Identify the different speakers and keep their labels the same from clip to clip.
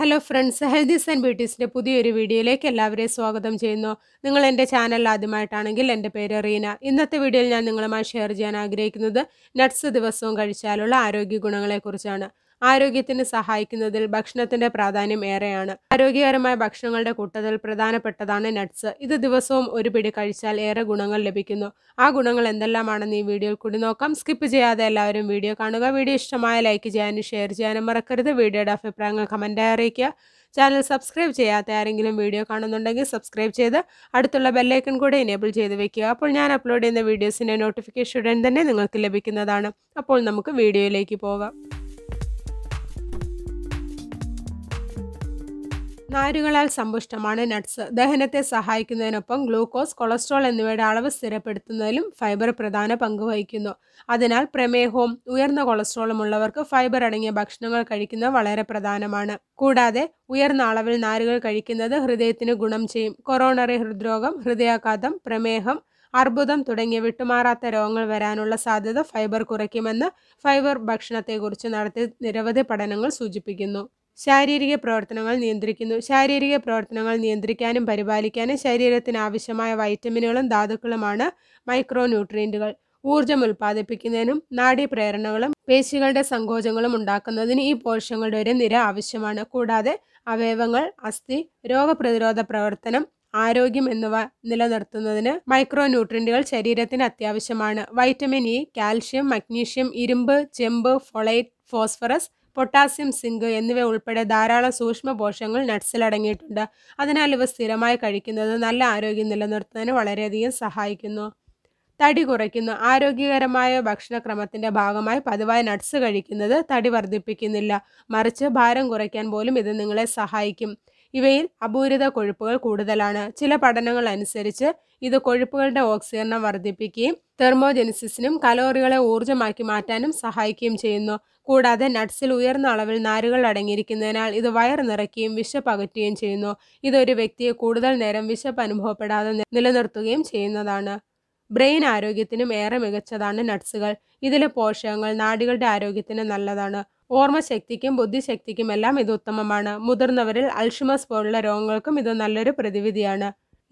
Speaker 1: hello friends healthies and ബ്യൂട്ടീസിൻ്റെ പുതിയൊരു വീഡിയോയിലേക്ക് എല്ലാവരെയും സ്വാഗതം ചെയ്യുന്നു നിങ്ങൾ എൻ്റെ ചാനൽ ആദ്യമായിട്ടാണെങ്കിൽ എൻ്റെ പേര് റീന ഇന്നത്തെ വീഡിയോയിൽ ഞാൻ നിങ്ങളുമായി ഷെയർ ചെയ്യാൻ ആഗ്രഹിക്കുന്നത് നട്ട്സ് ദിവസവും കഴിച്ചാലുള്ള ആരോഗ്യ ഗുണങ്ങളെക്കുറിച്ചാണ് ആരോഗ്യത്തിന് സഹായിക്കുന്നതിൽ ഭക്ഷണത്തിന്റെ പ്രാധാന്യം ഏറെയാണ് ആരോഗ്യകരമായ ഭക്ഷണങ്ങളുടെ കൂട്ടത്തിൽ പ്രധാനപ്പെട്ടതാണ് നട്ട്സ് ഇത് ദിവസവും ഒരു പിടി കഴിച്ചാൽ ഏറെ ഗുണങ്ങൾ ലഭിക്കുന്നു ആ ഗുണങ്ങൾ എന്തെല്ലാമാണെന്ന് ഈ വീഡിയോയിൽ കൂടി നോക്കാം സ്കിപ്പ് ചെയ്യാതെ എല്ലാവരും വീഡിയോ കാണുക വീഡിയോ ഇഷ്ടമായ ലൈക്ക് ചെയ്യാനും ഷെയർ ചെയ്യാനും മറക്കരുത് വീഡിയോയുടെ അഭിപ്രായങ്ങൾ കമൻറ്റായി അറിയിക്കുക ചാനൽ സബ്സ്ക്രൈബ് ചെയ്യാത്ത ആരെങ്കിലും വീഡിയോ കാണുന്നുണ്ടെങ്കിൽ സബ്സ്ക്രൈബ് ചെയ്ത് അടുത്തുള്ള ബെല്ലൈക്കൺ കൂടെ എനേബിൾ ചെയ്ത് വെക്കുക അപ്പോൾ ഞാൻ അപ്ലോഡ് ചെയ്യുന്ന വീഡിയോസിൻ്റെ നോട്ടിഫിക്കേഷൻ ഉടൻ തന്നെ നിങ്ങൾക്ക് ലഭിക്കുന്നതാണ് അപ്പോൾ നമുക്ക് വീഡിയോയിലേക്ക് പോകാം നാരുകളാൽ സമ്പുഷ്ടമാണ് നട്ട്സ് ദഹനത്തെ സഹായിക്കുന്നതിനൊപ്പം ഗ്ലൂക്കോസ് കൊളസ്ട്രോൾ എന്നിവയുടെ അളവ് സ്ഥിരപ്പെടുത്തുന്നതിലും ഫൈബർ പ്രധാന പങ്ക് വഹിക്കുന്നു അതിനാൽ പ്രമേഹവും ഉയർന്ന കൊളസ്ട്രോളും ഉള്ളവർക്ക് ഫൈബർ അടങ്ങിയ ഭക്ഷണങ്ങൾ കഴിക്കുന്നത് വളരെ പ്രധാനമാണ് കൂടാതെ ഉയർന്ന അളവിൽ നാരുകൾ കഴിക്കുന്നത് ഹൃദയത്തിന് ഗുണം ചെയ്യും കൊറോണറി ഹൃദ്രോഗം ഹൃദയാഘാതം പ്രമേഹം അർബുദം തുടങ്ങിയ വിട്ടുമാറാത്ത രോഗങ്ങൾ വരാനുള്ള സാധ്യത ഫൈബർ കുറയ്ക്കുമെന്ന് ഫൈബർ ഭക്ഷണത്തെക്കുറിച്ച് നടത്തിയ നിരവധി പഠനങ്ങൾ സൂചിപ്പിക്കുന്നു ശാരീരിക പ്രവർത്തനങ്ങൾ നിയന്ത്രിക്കുന്നു ശാരീരിക പ്രവർത്തനങ്ങൾ നിയന്ത്രിക്കാനും പരിപാലിക്കാനും ശരീരത്തിന് ആവശ്യമായ വൈറ്റമിനുകളും ധാതുക്കളുമാണ് മൈക്രോന്യൂട്രിയൻറ്റുകൾ ഊർജ്ജം ഊർജം ഉൽപ്പാദിപ്പിക്കുന്നതിനും നാഡീപ്രേരണകളും പേശികളുടെ സങ്കോചങ്ങളും ഉണ്ടാക്കുന്നതിന് ഈ പോഷകങ്ങളുടെ ഒരു നിര ആവശ്യമാണ് കൂടാതെ അവയവങ്ങൾ അസ്ഥി രോഗപ്രതിരോധ പ്രവർത്തനം ആരോഗ്യം എന്നിവ നിലനിർത്തുന്നതിന് മൈക്രോന്യൂട്രിയൻറ്റുകൾ ശരീരത്തിന് അത്യാവശ്യമാണ് വൈറ്റമിൻ ഇ കാൽഷ്യം മഗ്നീഷ്യം ഇരുമ്പ് ചെമ്പ് ഫൊളൈറ്റ് ഫോസ്ഫറസ് പൊട്ടാസ്യം സിങ്ക് എന്നിവ ഉൾപ്പെടെ ധാരാളം സൂക്ഷ്മ പോഷകങ്ങൾ നട്ട്സിൽ അടങ്ങിയിട്ടുണ്ട് അതിനാൽ ഇവ സ്ഥിരമായി കഴിക്കുന്നത് നല്ല ആരോഗ്യം നിലനിർത്തുന്നതിന് വളരെയധികം സഹായിക്കുന്നു തടി കുറയ്ക്കുന്നു ആരോഗ്യകരമായ ഭക്ഷണക്രമത്തിൻ്റെ ഭാഗമായി പതിവായി നട്ട്സ് കഴിക്കുന്നത് തടി വർദ്ധിപ്പിക്കുന്നില്ല മറിച്ച് ഭാരം കുറയ്ക്കാൻ പോലും ഇത് നിങ്ങളെ സഹായിക്കും ഇവയിൽ അപൂരിത കൊഴുപ്പുകൾ കൂടുതലാണ് ചില പഠനങ്ങൾ അനുസരിച്ച് ഇത് കൊഴുപ്പുകളുടെ ഓക്സിജനം വർദ്ധിപ്പിക്കുകയും തെർമോജെനിസിസിനും കലോറികളെ ഊർജ്ജമാക്കി മാറ്റാനും സഹായിക്കുകയും ചെയ്യുന്നു കൂടാതെ നട്ട്സിൽ ഉയർന്ന അളവിൽ നാരുകൾ അടങ്ങിയിരിക്കുന്നതിനാൽ ഇത് വയർ നിറയ്ക്കുകയും അകറ്റുകയും ചെയ്യുന്നു ഇതൊരു വ്യക്തിയെ കൂടുതൽ നേരം വിശപ്പ് അനുഭവപ്പെടാതെ നിലനിർത്തുകയും ചെയ്യുന്നതാണ് ബ്രെയിൻ ആരോഗ്യത്തിനും ഏറെ മികച്ചതാണ് നട്ട്സുകൾ ഇതിലെ പോഷകങ്ങൾ നാടികളുടെ ആരോഗ്യത്തിന് നല്ലതാണ് ഓർമ്മശക്തിക്കും ബുദ്ധിശക്തിക്കും എല്ലാം ഇത് ഉത്തമമാണ് മുതിർന്നവരിൽ അൾഷിമസ് പോലുള്ള രോഗങ്ങൾക്കും ഇത് നല്ലൊരു പ്രതിവിധിയാണ്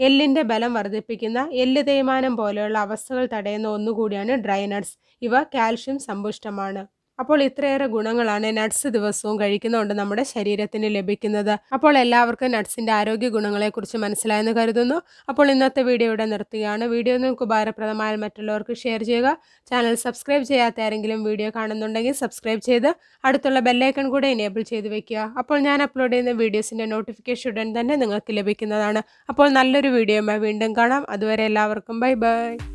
Speaker 1: എല്ലിൻ്റെ ബലം വർദ്ധിപ്പിക്കുന്ന എല്ല് തേയ്മാനം പോലെയുള്ള അവസ്ഥകൾ തടയുന്ന ഒന്നുകൂടിയാണ് ഡ്രൈ ഇവ കാൽഷ്യം സമ്പുഷ്ടമാണ് അപ്പോൾ ഇത്രയേറെ ഗുണങ്ങളാണ് നട്ട്സ് ദിവസവും കഴിക്കുന്നതുകൊണ്ട് നമ്മുടെ ശരീരത്തിന് ലഭിക്കുന്നത് അപ്പോൾ എല്ലാവർക്കും നട്ട്സിൻ്റെ ആരോഗ്യ ഗുണങ്ങളെക്കുറിച്ച് മനസ്സിലായെന്ന് കരുതുന്നു അപ്പോൾ ഇന്നത്തെ വീഡിയോ ഇവിടെ നിർത്തുകയാണ് വീഡിയോ നിങ്ങൾക്ക് ഉപകാരപ്രദമായാൽ മറ്റുള്ളവർക്ക് ഷെയർ ചെയ്യുക ചാനൽ സബ്സ്ക്രൈബ് ചെയ്യാത്ത ആരെങ്കിലും വീഡിയോ കാണുന്നുണ്ടെങ്കിൽ സബ്സ്ക്രൈബ് ചെയ്ത് അടുത്തുള്ള ബെല്ലൈക്കൺ കൂടെ എനേബിൾ ചെയ്ത് വെക്കുക അപ്പോൾ ഞാൻ അപ്ലോഡ് ചെയ്യുന്ന വീഡിയോസിൻ്റെ നോട്ടിഫിക്കേഷൻ ഉടൻ തന്നെ നിങ്ങൾക്ക് ലഭിക്കുന്നതാണ് അപ്പോൾ നല്ലൊരു വീഡിയോ വീണ്ടും കാണാം അതുവരെ എല്ലാവർക്കും ബൈ ബൈ